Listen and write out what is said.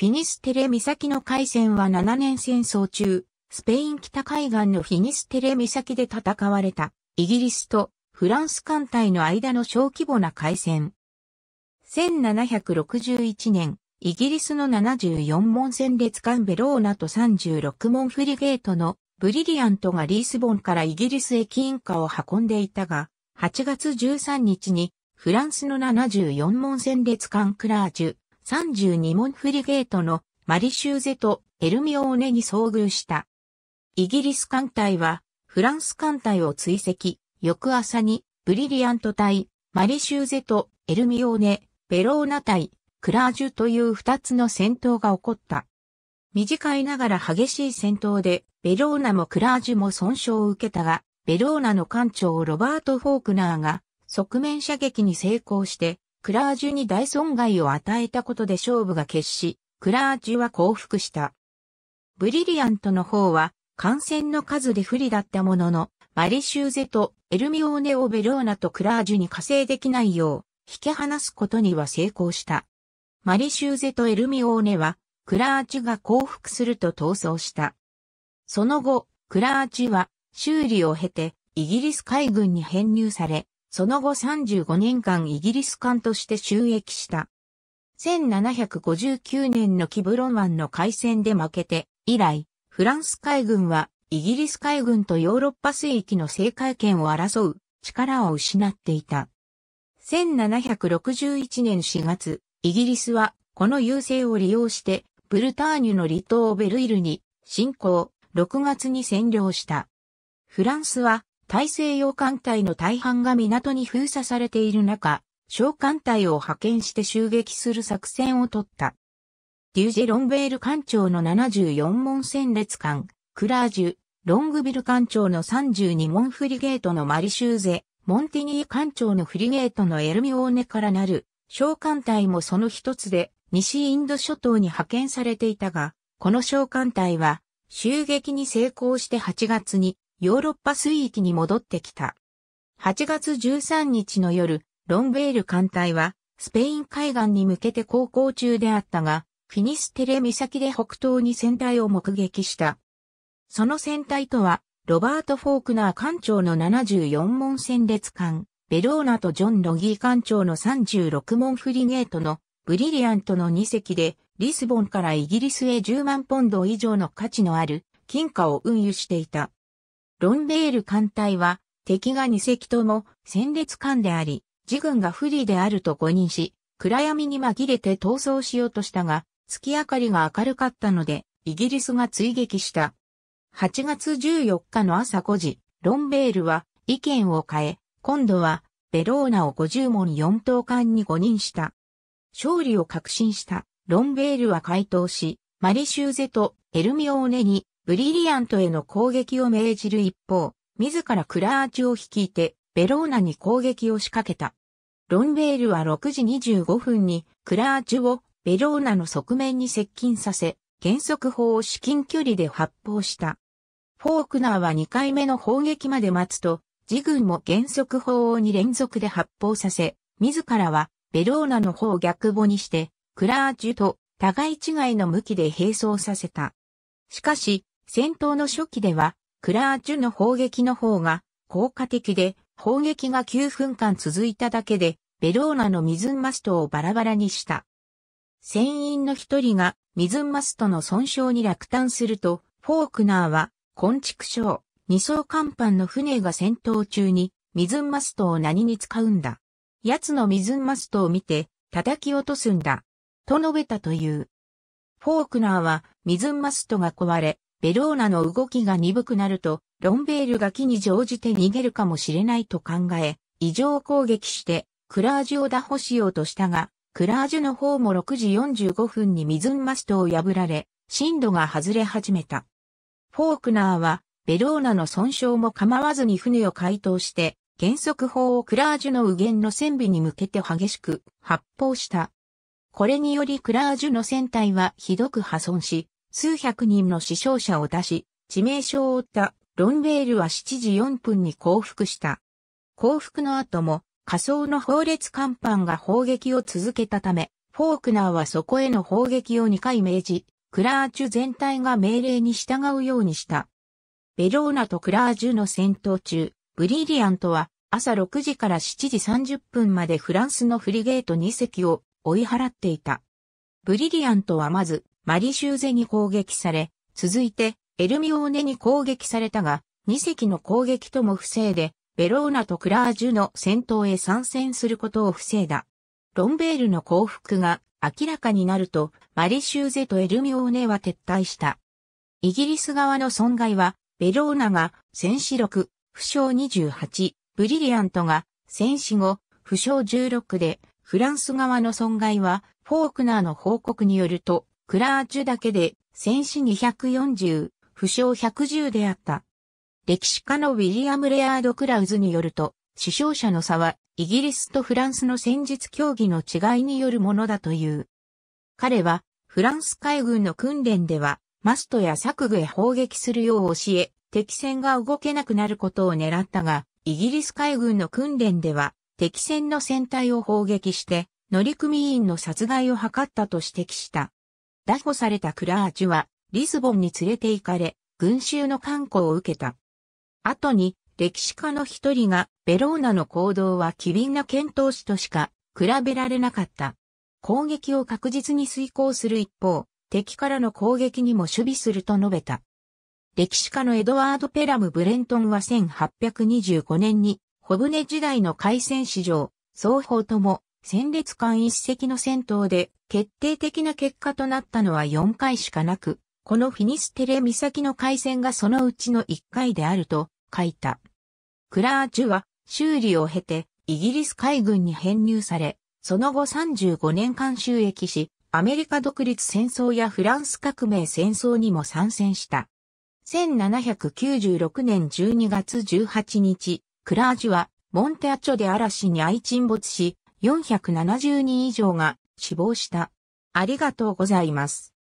フィニステレ岬の海戦は7年戦争中、スペイン北海岸のフィニステレ岬で戦われた、イギリスとフランス艦隊の間の小規模な海戦。1761年、イギリスの74門戦列艦ベローナと36門フリゲートのブリリアントがリースボンからイギリスへ金貨を運んでいたが、8月13日にフランスの74門戦列艦クラージュ、32問フリゲートのマリシューゼとエルミオーネに遭遇した。イギリス艦隊はフランス艦隊を追跡、翌朝にブリリアント隊、マリシューゼとエルミオーネ、ベローナ隊、クラージュという二つの戦闘が起こった。短いながら激しい戦闘で、ベローナもクラージュも損傷を受けたが、ベローナの艦長ロバート・フォークナーが、側面射撃に成功して、クラージュに大損害を与えたことで勝負が決し、クラージュは降伏した。ブリリアントの方は、感染の数で不利だったものの、マリシューゼとエルミオーネオ・ベローナとクラージュに加勢できないよう、引き離すことには成功した。マリシューゼとエルミオーネは、クラージュが降伏すると逃走した。その後、クラージュは修理を経てイギリス海軍に編入され、その後35年間イギリス艦として収益した。1759年のキブロン湾の海戦で負けて、以来、フランス海軍はイギリス海軍とヨーロッパ水域の制海権を争う力を失っていた。1761年4月、イギリスはこの優勢を利用してブルターニュの離島ベルイルに侵攻、6月に占領した。フランスは大西洋艦隊の大半が港に封鎖されている中、小艦隊を派遣して襲撃する作戦を取った。デュージェ・ロンベール艦長の74門戦列艦、クラージュ、ロングビル艦長の32門フリゲートのマリシューゼ、モンティニー艦長のフリゲートのエルミオーネからなる、小艦隊もその一つで、西インド諸島に派遣されていたが、この小艦隊は、襲撃に成功して8月にヨーロッパ水域に戻ってきた。8月13日の夜、ロンベール艦隊は、スペイン海岸に向けて航行中であったが、フィニステレ岬で北東に船体を目撃した。その船体とは、ロバート・フォークナー艦長の74門戦列艦、ベローナとジョン・ロギー艦長の36門フリゲートのブリリアントの2隻で、リスボンからイギリスへ10万ポンド以上の価値のある金貨を運輸していた。ロンベール艦隊は、敵が2隻とも戦列艦であり、自軍が不利であると誤認し、暗闇に紛れて逃走しようとしたが、月明かりが明るかったので、イギリスが追撃した。8月14日の朝5時、ロンベールは意見を変え、今度はベローナを50門4等艦に誤認した。勝利を確信したロンベールは回答し、マリシューゼとエルミオーネにブリリアントへの攻撃を命じる一方、自らクラーチを率いて、ベローナに攻撃を仕掛けた。ロンベールは6時25分に、クラーチをベローナの側面に接近させ、減速砲を至近距離で発砲した。フォークナーは2回目の砲撃まで待つと、自軍も減速砲を2連続で発砲させ、自らはベローナの方を逆母にして、クラーチュと互い違いの向きで並走させた。しかし、戦闘の初期では、クラーチュの砲撃の方が効果的で、砲撃が9分間続いただけで、ベローナの水マストをバラバラにした。船員の一人が水マストの損傷に落胆すると、フォークナーは、昆畜症、二層甲板の船が戦闘中に、水マストを何に使うんだ。奴の水マストを見て、叩き落とすんだ。と述べたという。フォークナーは、水マストが壊れ、ベローナの動きが鈍くなると、ロンベールが木に乗じて逃げるかもしれないと考え、異常攻撃して、クラージュを打破しようとしたが、クラージュの方も6時45分にミズンマストを破られ、震度が外れ始めた。フォークナーは、ベローナの損傷も構わずに船を解凍して、減速砲をクラージュの右舷の船尾に向けて激しく発砲した。これによりクラージュの船体はひどく破損し、数百人の死傷者を出し、致命傷を負ったロンウェールは7時4分に降伏した。降伏の後も仮想の砲列甲板が砲撃を続けたため、フォークナーはそこへの砲撃を2回命じ、クラージュ全体が命令に従うようにした。ベローナとクラージュの戦闘中、ブリリアントは朝6時から7時30分までフランスのフリゲート2隻を追い払っていた。ブリリアントはまずマリシューゼに攻撃され、続いてエルミオーネに攻撃されたが、2隻の攻撃とも不正で、ベローナとクラージュの戦闘へ参戦することを防いだ。ロンベールの降伏が明らかになると、マリシューゼとエルミオーネは撤退した。イギリス側の損害は、ベローナが戦死6、負傷28、ブリリアントが戦死5、負傷16で、フランス側の損害は、フォークナーの報告によると、クラージュだけで戦死240、負傷110であった。歴史家のウィリアム・レアード・クラウズによると、死傷者の差はイギリスとフランスの戦術競技の違いによるものだという。彼はフランス海軍の訓練ではマストや作具へ砲撃するよう教え、敵戦が動けなくなることを狙ったが、イギリス海軍の訓練では敵戦の船体を砲撃して乗組員の殺害を図ったと指摘した。っこされたクラージュは、リスボンに連れて行かれ、群衆の観光を受けた。後に、歴史家の一人が、ベローナの行動は機敏な検討士としか比べられなかった。攻撃を確実に遂行する一方、敵からの攻撃にも守備すると述べた。歴史家のエドワード・ペラム・ブレントンは1825年に、小舟時代の海戦史上、双方とも戦列艦一隻の戦闘で決定的な結果となったのは4回しかなく、このフィニステレ岬の海戦がそのうちの1回であると書いた。クラージュは修理を経てイギリス海軍に編入され、その後35年間収益し、アメリカ独立戦争やフランス革命戦争にも参戦した。1796年12月18日、クラージュはモンテアチョで嵐に相沈没し、470人以上が死亡した。ありがとうございます。